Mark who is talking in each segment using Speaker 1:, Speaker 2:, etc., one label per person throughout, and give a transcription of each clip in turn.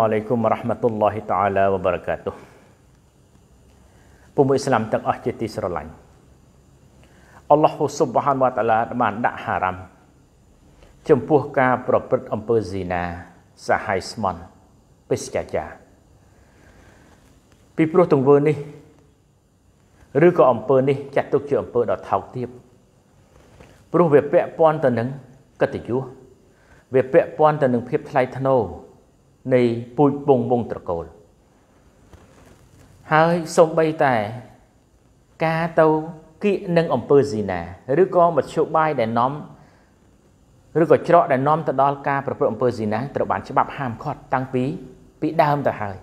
Speaker 1: Assalamualaikum warahmatullahi taala wabarakatuh ពុំឥស្លាមទាំងអស់ជាទីស្រឡាញ់អល់ឡោះស៊ុបហានវតាឡាបានដាក់ហារ៉ាំចំពោះការប្រព្រឹត្តអំពើហ្ស៊ីណាសាហាយស្មន់បេសកាចាពីព្រោះទង្វើនេះឬក៏អំពើនេះចាត់ទុកជាអំពើដ៏ថោកទាបព្រោះវាពាក់ព័ន្ធទៅនឹងកិត្តិយសវា ពាក់ព័ន្ធទៅនឹងភាពថ្លៃថ្នូរនៃពូជពងវងត្រកូលហើយសំបីតែការទៅគៀកនឹងអំពើស៊ីណាឬក៏មធ្យោបាយដែលនាំឬក៏ច្រកដែលនាំទៅដល់ការប្រព្រឹត្តអំពើស៊ីណាត្រូវបានច្បាប់ហាមឃាត់តាំងពីពីដើមទៅហើយ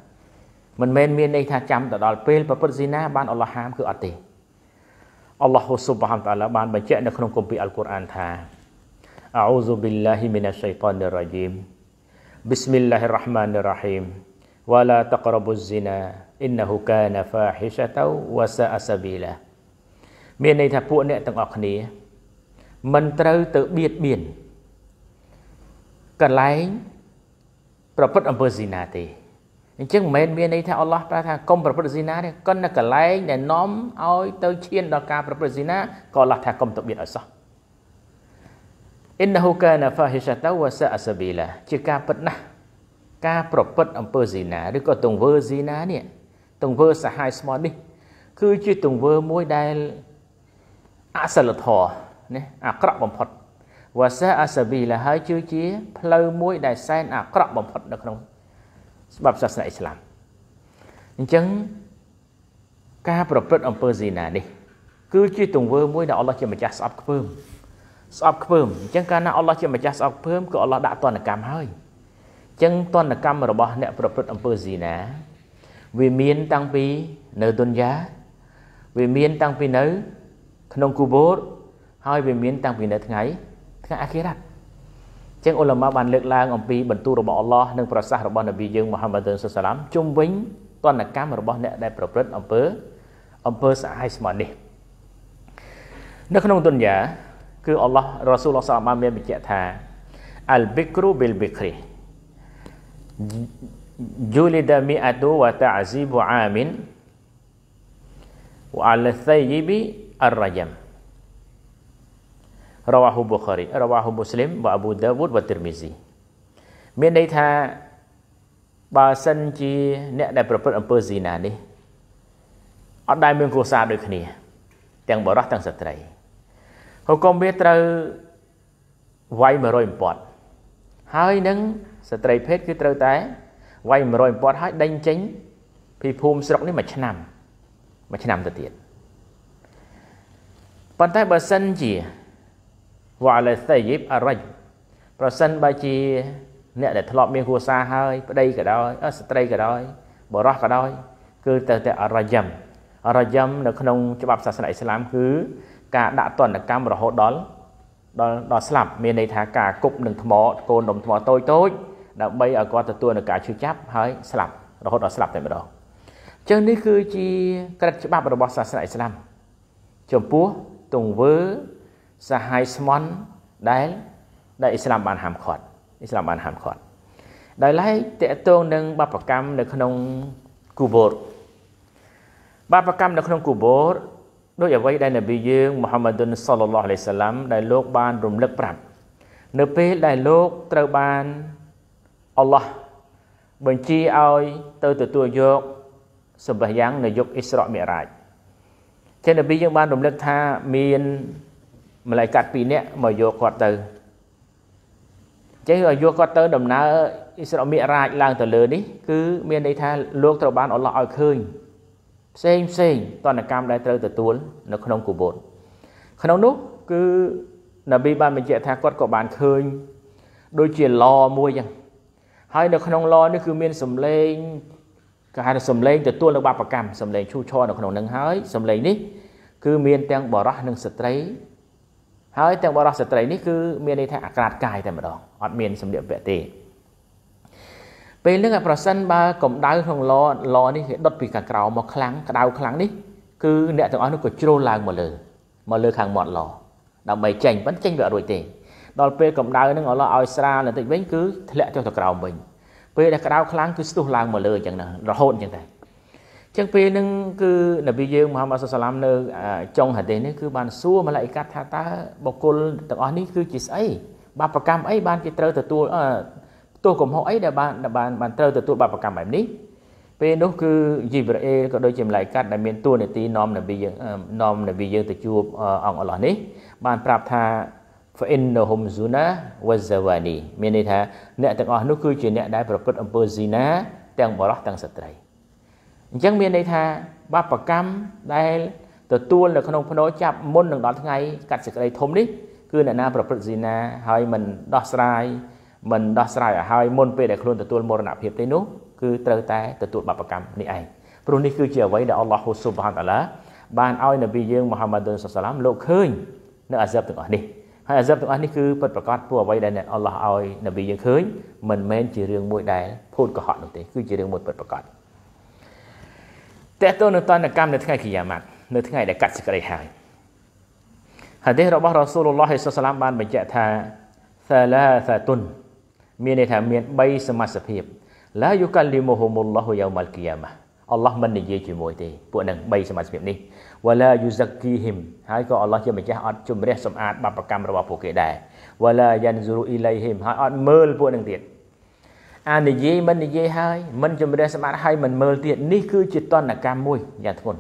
Speaker 1: មិនមែនមានន័យថាចាំទៅដល់ពេលប្រព្រឹត្តស៊ីណាបានអល់ឡោះហាមគឺអត់ទេអល់ឡោះស៊ុបហានតាឡាបានបញ្ជាក់នៅក្នុងគម្ពីរអល់កុរអានថាអោហ្សូប៊ីឡាហ៊ីមីណាស្សៃតានរ៉ាជីម بسم الله الرحمن الرحيم ولا تقربوا الزنا إنه كان فاحشة وساء سبيلا មានន័យថាពួកអ្នកទាំងអស់គ្នាមិនត្រូវទៅបៀតបៀនកន្លែងប្រព្រឹត្តអំពើស៊ីណាទេអញ្ចឹងមិនមែនមានន័យថាអល់ឡោះប្រាប់ថាកុំប្រព្រឹត្តស៊ីណាទេគាត់នៅកន្លែងដែលនាំឲ្យទៅឈានដល់ការប្រព្រឹត្តស៊ីណាក៏អល់ឡោះថាកុំទៅបៀតឲ្យសោះអ៊ីនហ៊ូកាណាហ្វាហ៊ីសាតាវ៉ាសាអសាប៊ីឡាជាការពិតណាស់ការប្រព្រឹត្តអំពើស៊ីណាឬក៏ទង្វើស៊ីណានេះទង្វើសាហាយស្មោះនេះគឺជាទង្វើមួយដែលអសិលធម៌ណាអាក្រក់បំផុតវ៉ាសាអសាប៊ីឡាហើយគឺជា ផ្លូវមួយ ដែលសែន អាក្រក់បំផុតនៅក្នុងច្បាប់សាសនាអ៊ីស្លាមអញ្ចឹងការប្រព្រឹត្តអំពើស៊ីណានេះគឺជាទង្វើមួយដែលអល់ឡោះជាម្ចាស់ស្អប់ខ្ពើមស្អប់ខ្ពើមអញ្ចឹងកាលណាអល់ឡោះជាម្ចាស់ស្អប់ខ្ពើមក៏អល់ឡោះដាក់ទណ្ឌកម្មហើយអញ្ចឹងទណ្ឌកម្មរបស់អ្នកប្រព្រឹត្តអំពើស៊ីណាវាមានតាំងពីនៅទុនយ៉ាវាមានតាំងពីនៅ ក្នុងគូបូរហើយវាមាន តាំងពីនៅថ្ងៃថ្ងៃអាគិរ៉ាត់អញ្ចឹងអ៊ុលម៉ាបានលើកឡើងអំពីបន្ទូលរបស់អល់ឡោះនិងប្រសាសន៍របស់នប៊ីយើងមូហាម៉ាត់សុសឡាមជុំវិញទណ្ឌកម្មរបស់អ្នកដែលប្រព្រឹត្តអំពើអំពើសាហាយស្មោះនេះនៅក្នុងទុនយ៉ាគឺអល់ឡោះរ៉ាស៊ូលអល់សាឡាមមានបញ្ជាក់ថាអលប៊ីគ្រូប៊ីលប៊ីគ្រីយូលីដាមីអាទូវ៉ាតាហ្ស៊ីបអាមីនវ៉ាលសៃយីប៊ីអររយ៉ាំរវ៉ាហ៊ូប៊ូខារីរវ៉ាហ៊ូមូស្លីមវ៉ាអប៊ូដាវូដវ៉ាទីរមីស៊ីមានន័យថាបើសិនជា អ្នកដែលប្រព្រឹត្តអំពើស៊ីណានេះអត់ដែលមានគ្រួសារដូចគ្នា ទាំងបរិះទាំងស្ត្រីហូគុំវាត្រូវវាយ100អំពត់ហើយនឹងស្ត្រីភេទគឺត្រូវតែវាយ100អំពត់ហើយដេញចេញ ពីភូមិស្រុកនេះមួយឆ្នាំមួយឆ្នាំទៅទៀតប៉ុន្តែបើសិនជាវ៉ាឡេសយីបអរិយប្រសិនបើជា អ្នកដែលធ្លាប់មានគ្រួសារហើយប្តីក៏ដោយស្ត្រីក៏ដោយ បរោះក៏ដោយ គឺទៅតែអរិយមអរិយមនៅក្នុងច្បាប់សាសនាអ៊ីស្លាមគឺការដាក់ទណ្ឌកម្មរហូតដល់ដល់ដល់ស្លាប់មានន័យថាការគប់នឹងថ្មកូនដុំថ្មតូចតូចដើម្បីឲ្យគាត់ទទួលនឹងការឈឺចាប់ហើយស្លាប់រហូតដល់ស្លាប់តែម្ដងចឹងនេះគឺជាក្រិតច្បាប់របស់សាសនាអ៊ីស្លាមចំពោះទង្វើសហាយស្មន់ដែលដែលអ៊ីស្លាមបានហាមឃាត់អ៊ីស្លាមបានហាមឃាត់ដោយឡែកតកតងនឹងបបកម្មនៅក្នុងគូបូតបបកម្មនៅក្នុងគូបូតដោយអ្វីដែលនប៊ីយើងមូហាម៉ាឌុនសល្លឡោះអាឡៃសាឡាំដែលលោកបានរំលឹកប្រាប់នៅពេលដែលលោកត្រូវបានអល់ឡោះបញ្ជាឲ្យទៅទទួលយកសម្បះយ៉ាង នៅយុគអ៊ីស្រាអ៊ីមីរ៉ាជចឹងនប៊ីយើងបានរំលឹកថាមានម្លាយកាត់ពីរនាក់មកយកគាត់ទៅចឹងឲ្យយកគាត់ទៅដំណើរអ៊ីស្រាអ៊ីមីរ៉ាជឡើងទៅលើនេះ គឺមានន័យថាលោកត្រូវបានអល់ឡោះឲ្យឃើញផ្សេងផ្សេងតនកម្មដែលត្រូវទទួលនៅក្នុងគូបូត ក្នុងនោះគឺនប៊ីបានបញ្ជាក់ថាគាត់ក៏បានឃើញដូចជាឡមួយចឹងហើយនៅក្នុងឡនេះគឺមានសំឡេងគេហៅថាសំឡេងទទួលនៅបាបកម្មសំឡេងឈូឆរនៅក្នុងនឹងហើយសំឡេងនេះ គឺមានទាំងបរោះនិងស្ត្រីហើយទាំងបរោះស្ត្រីនេះគឺមានន័យថាអាក្រាតកាយតែម្ដងអត់មានសម្លៀកបំពាក់ទេពេលហ្នឹងប្រសិនបើកម្ដៅក្នុងឡឡនេះគេដុតពីខាងក្រៅមកខ្លាំងក្ដៅខ្លាំងនេះគឺអ្នកទាំងអស់នោះក៏ជ្រុលឡើងមកលើមកលើខាងមាត់ឡដើម្បីចេញប៉ុន្តែចេញវាអត់រួចទេដល់ពេលកម្ដៅហ្នឹងអឡោះឲ្យស្រាលបន្តិចវិញគឺធ្លាក់ចុះទៅក្រោមវិញពេលដែលក្ដៅខ្លាំងគឺស្ទុះឡើងមកលើអញ្ចឹងណារហូតអញ្ចឹងដែរអញ្ចឹងពេលហ្នឹងគឺនប៊ីយើងមហាម៉ាត់សាឡាមនៅ ចុងហាទេនេះគឺបានសួរមឡៃកាត់ថាតើបុគ្គលទាំងអស់នេះគឺជាស្អីបាបកម្មអីបានគេត្រូវទទួលទោះកំហុសអីដែលបានបានបានត្រូវទទួលបាបកម្មបែបនេះ ពេលនោះគឺយីប្រអេលក៏ដូចជាម្លាយកាត់ដែលមានតួនាទីនាំនប៊ីយើងនាំនប៊ីយើងទៅជួបអង្គអល់ឡោះនេះបានប្រាប់ថា fa innahum zuna wa zawani មានន័យថាអ្នកទាំងអស់នោះគឺជាអ្នកដែលប្រព្រឹត្តអំពើស៊ីណាទាំងបរិះទាំងស្ត្រីអញ្ចឹងមានន័យថាបាបកម្មដែលទទួលនៅក្នុងភ្នោចាប់មុននឹងដល់ថ្ងៃកាត់សេចក្តី ធំនេះគឺអ្នកណា ប្រព្រឹត្តស៊ីណាហើយមិនដោះស្រាយមិនដោះស្រាយឲ្យហើយមុនពេលដែលខ្លួនទទួលមរណភាពទេនោះគឺត្រូវតែទទួលបបកម្មនេះឯងព្រោះនេះគឺជាអ្វីដែលអល់ឡោះហ៊ូស៊ុបហានតាឡាបានឲ្យនប៊ីយើងមូហាម៉ាត់សាឡាមលោកឃើញនៅអាហ្សាប់ទាំងអស់នេះហើយអាហ្សាប់ទាំងអស់នេះគឺពិតប្រាកដពួកអ្វីដែលអ្នកអល់ឡោះឲ្យនប៊ីយើងឃើញមិនមែនជារឿងមួយដែលភូតកុហកនោះទេគឺជារឿងមួយពិតប្រាកដតើតើនៅតនកម្មនៅថ្ងៃគិយាម៉ាត់នៅថ្ងៃដែលកាត់សេចក្តីហើយហាឌីសរបស់រ៉ាស៊ូលឡោះសាឡាមបានបញ្ជាក់ថាសាឡាសាតុនមានន័យថាមាន3សមាសភាពឡាយូកាលីមូហូមុលឡោះយូម៉ាល់គីយ៉ាម៉ាអល់ឡោះមិននិយាយជាមួយទេពួកនឹង3សមាសភាពនេះវ៉ាឡាយូហ្សាគីហ៊ីមហើយក៏អល់ឡោះជាម្ចាស់អត់ជំរះសម្អាតបាបកម្មរបស់ពួកគេដែរវ៉ាឡាយ៉ាន់ស៊ូរូអ៊ីឡៃហ៊ីមហើយអត់មើលពួកនឹងទៀតអានិយាយមិននិយាយហើយមិនជំរះសម្អាតហើយមិនមើលទៀតនេះគឺជាតនកម្មមួយយ៉ាងធ្ងន់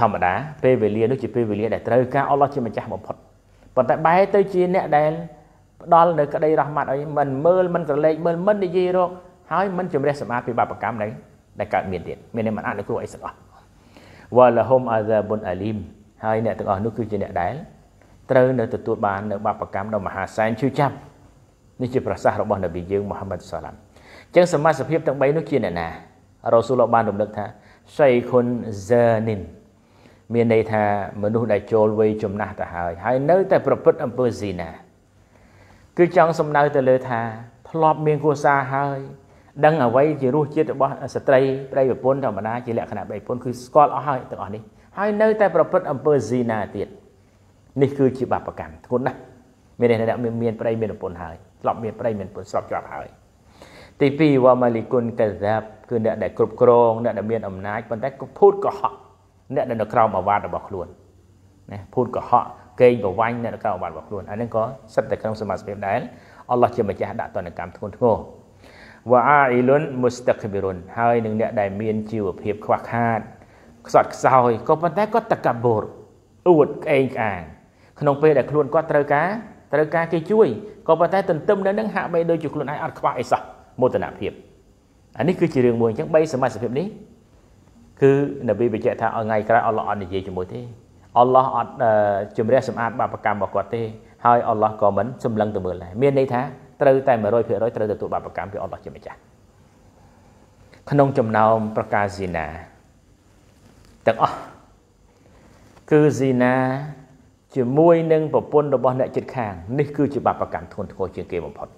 Speaker 1: ធម្មតា ពេលវេលានោះជាពេលវេលាដែលត្រូវការអល់ឡោះជាម្ចាស់បំផុតប៉ុន្តែបែរទៅជាអ្នកដែលផ្ដល់នៅក្តីរ៉ះម៉ាត់ឲ្យមិនមើលមិនក្រឡេកមើលមិននិយាយរកហើយមិនជំរះសម្អាតពីបាបកម្មនេះដែលកើតមានទៀតមានន័យមិនអនុគ្រោះអីសោះវ៉ាលហុមអាហ្សាបុនអាលីមហើយអ្នកទាំងអស់នោះគឺជាអ្នកដែល ត្រូវនៅទទួលបាននៅបាបកម្មដ៏មហាសែនឈឺចាប់នេះជាប្រសាសន៍របស់នប៊ីយើងមូហាម៉ាត់សាឡាមអញ្ចឹងសមាសភាពទាំង3នោះជាអ្នកណារ៉ូស៊ូលបានរំលឹកថាសៃខុនហ្សានីនមានន័យថាមនុស្សដែលចូលវ័យចំណាស់ទៅហើយហើយ នៅតែប្រព្រឹត្តអំពើស៊ីណាគឺចង់សំដៅទៅលើថាធ្លាប់មានគ្រួសារហើយ ដឹងអ្វីជារសជាតិរបស់ស្ត្រីប្តីប្រពន្ធធម្មតាជាលក្ខណៈប្តីប្រពន្ធគឺស្គាល់អស់ហើយទាំងអស់នេះហើយនៅតែប្រព្រឹត្តអំពើស៊ីណាទៀតនេះគឺជាបាបកម្មធ្ងន់ណាស់មានន័យថាមានមានប្តីមានប្រពន្ធហើយធ្លាប់មានប្តីមានប្រពន្ធស្របជាប់ហើយទី2វ៉ាម៉ាលីគុនកេសាបគឺអ្នកដែលគ្រប់គ្រងអ្នកដែលមានអំណាចប៉ុន្តែក៏ភូតកុហកអ្នកដែលនៅក្រោមអាវ៉ាតរបស់ខ្លួនណាភូតកុហកកេងប្រវាញ់អ្នកកម្មបានរបស់ខ្លួនអានឹងក៏សិតតែក្នុងសមាសភាពដែរអល់ឡោះជាម្ចាស់ដាក់ទណ្ឌកម្មធ្ងន់ធ្ងរវ៉ាអាអ៊ីលុនមុស្តាកប៊ីរុនហើយនឹងអ្នកដែលមានជីវភាពខ្វះខាតខ្សត់ខ្សោយក៏ប៉ុន្តែគាត់តកាបូរអួតក្អេងក្អាងក្នុងពេលដែលខ្លួនគាត់ត្រូវការត្រូវការគេជួយក៏ប៉ុន្តែទន្ទឹមនៅនឹងហាក់បីដូចជាខ្លួនឯងអត់ខ្វះអីសោះមោទនភាពអានេះគឺជារឿងមួយអញ្ចឹងបីសមាជិកភាពនេះគឺនប៊ីបញ្ជាក់ថាឲ្យថ្ងៃក្រោយអល់ឡោះអត់និយាយជាមួយទេអល់ឡោះអត់ជំរះសម្អាតបាបកម្មរបស់គាត់ទេហើយអល់ឡោះក៏មិនសម្លឹងទៅមើលដែរមានន័យថា ត្រូវតែ100%ត្រូវទទួលបាបកម្មពីអល់ឡោះជាម្ចាស់ក្នុងចំណោមប្រការស៊ីណាទាំងអស់គឺស៊ីណាជាមួយនឹងប្រពន្ធរបស់អ្នកជិតខាងនេះគឺជាបាបកម្មធ្ងន់ធ្ងរជាងគេបំផុត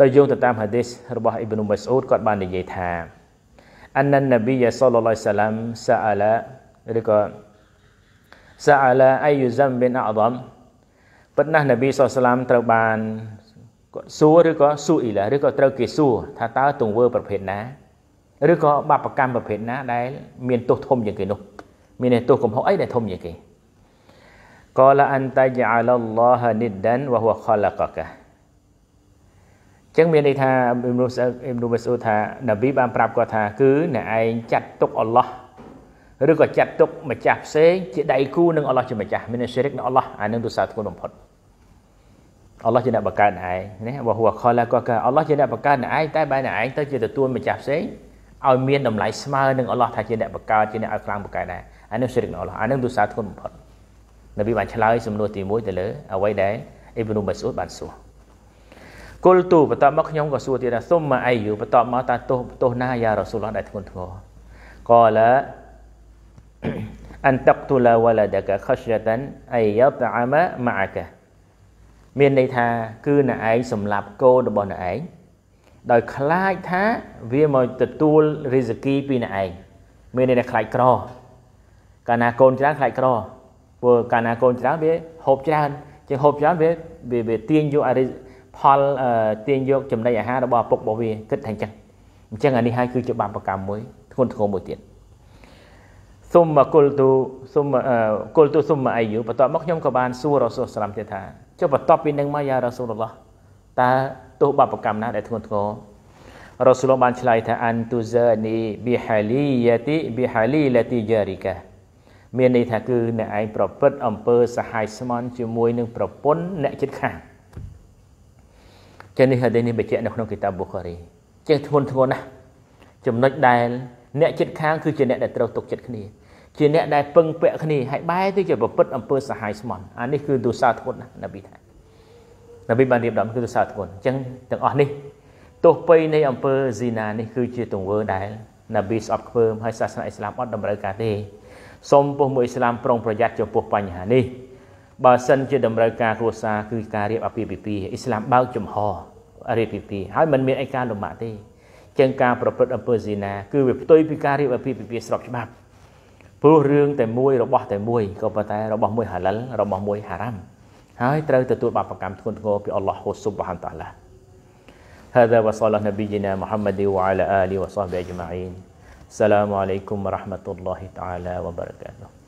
Speaker 1: ដោយយោងទៅតាមហាឌីសរបស់អ៊ីប្នុម៉ាស្អ៊ូតគាត់បាននិយាយថាអានណាននប៊ីយ៉ាសល្លឡៃសាឡាំសាអាឡាឬក៏សាអាឡាអាយុសាំបិនអាដាមប៉ុន្តែនប៊ីសុសឡាមត្រូវបានគាត់សួរឬក៏ស៊ូអ៊ីឡាឬក៏ត្រូវគេសួរថាតើទង្វើប្រភេទណាឬក៏បាបកម្មប្រភេទណា ដែលមានទោសធំជាងគេនោះមានទោសកំហុសអីដែលធំជាងគេកលាអន្តយអាឡឡោះនិដិនវហវខលកកចឹងមានន័យថាអ៊ីមនូមសូថានប៊ីបានប្រាប់គាត់ថាគឺអ្នកឯងចាត់ទុកអល់ឡោះឬក៏ចាត់ទុកម្ចាស់ផ្សេងជាដៃគូនឹងអល់ឡោះជាម្ចាស់មានសេរិកនឹងអល់ឡោះអានឹងទូសាធ្ងន់បំផុតអល់ឡោះជាអ្នកបង្កើតឯងណាវហួខលាក៏កាអល់ឡោះជាអ្នកបង្កើតឯងតែបែរឯងទៅជាទទួលម្ចាស់ផ្សេងឲ្យមានតម្លៃស្មើនឹងអល់ឡោះថាជាអ្នកបង្កើតជាអ្នកឲ្យខ្លាំងបង្កើតដែរអានឹងសេរិកនឹងអល់ឡោះអានឹងទូសាធ្ងន់បំផុតនប៊ីបានឆ្លើយសំណួរទី1ទៅលើអ្វីដែលអ៊ីប្នូម៉ាស៊ូតបានសួរគុលទូបន្ទាប់មកខ្ញុំក៏សួរទៀតថាសុំមកអីយូបន្ទាប់មកតើទោសទោសណាយ៉ារ៉ាស៊ូលឡោះដែលធ្ងន់ធ្ងរក៏ឡាអន្តកទូឡាវឡាដកខស្យតានអាយតអាមម៉ាកាមានន័យថាគឺអ្នកឯងសម្លាប់កូនរបស់អ្នកឯងដោយខ្លាចថាវាមកទទួលរីសគីពីអ្នកឯងមានន័យថាខ្លាចក្រ កាលណាកូនច្រើនខ្លាចក្រព្រោះកាលណាកូនច្រើនវាហូបច្រើនជាងហូបច្រើនវាវាទាញយកផលទាញយកចំណីអាហាររបស់ឪពុករបស់វាគិតថាអញ្ចឹងអញ្ចឹងអានេះហើយគឺជាបាបកម្មមួយធ្ងន់ធ្ងរមួយទៀតសុំមកុលទូសុំគុលទូសុំអាយុបន្ទាប់មកខ្ញុំក៏បានសួររ៉ាស៊ូលសឡាំទៀតថាចុះបន្ទាប់ពីនឹងមកយ៉ារ៉ាស៊ូលឡោះតើទោះបបកម្មណាដែលធ្ងន់ធ្ងររ៉ាស៊ូលបានឆ្លើយថាអានទូហ្សានីប៊ីហាលីយ៉ាទីប៊ីហាលីឡាទីយ៉ារីកាមានន័យថាគឺអ្នកឯងប្រព្រឹត្តអំពើសហាយស្មន់ជាមួយនឹងប្រពន្ធអ្នកជិតខាងចេះនេះហើយនេះបញ្ជាក់នៅក្នុងគីតាប៊ូខារីចេះធ្ងន់ធ្ងរណាស់ចំណុចដែលអ្នកចិត្តខាងគឺជាអ្នកដែលត្រូវទុកចិត្តគ្នាជាអ្នកដែលពឹងពាក់គ្នាហើយបែរទៅជាប្រព្រឹត្តអំពើសហាយស្មន់អានេះគឺទុសាធ្ងន់ណាស់នប៊ីថានប៊ីបានរៀបរាប់គឺទុសាធ្ងន់អញ្ចឹងទាំងអស់នេះ ទោះបីនៃអំពើស៊ីណានេះគឺជាទង្វើ ដែលនប៊ីស្អប់ខ្ពើមហើយសាសនាអ៊ីស្លាមអត់តម្រូវការទេសូមពុះមួយអ៊ីស្លាមប្រុងប្រយ័ត្នចំពោះបញ្ហានេះបើសិនជាតម្រូវការគ្រួសារគឺការរៀបអាពាហ៍ពិពាហ៍អ៊ីស្លាមបើកចំហរៀបពិពាហ៍ហើយមិនមានឯកាលំបាកទេទាំងការប្រព្រឹត្តអំពើស៊ីណាគឺវាផ្ទុយពីការរៀបអភិពិភាស្របច្បាប់ព្រោះរឿងតែមួយរបស់តែមួយក៏ប៉ុន្តែរបស់មួយហាឡាលរបស់មួយហារ៉ាមហើយត្រូវទទួលបាបកម្មធ្ងន់ធ្ងរពីអល់ឡោះហ៊ូស៊ុបហានតាឡា هذا وصلى نبينا محمد وعلى آله وصحبه أجمعين السلام عليكم ورحمة الله تعالى وبركاته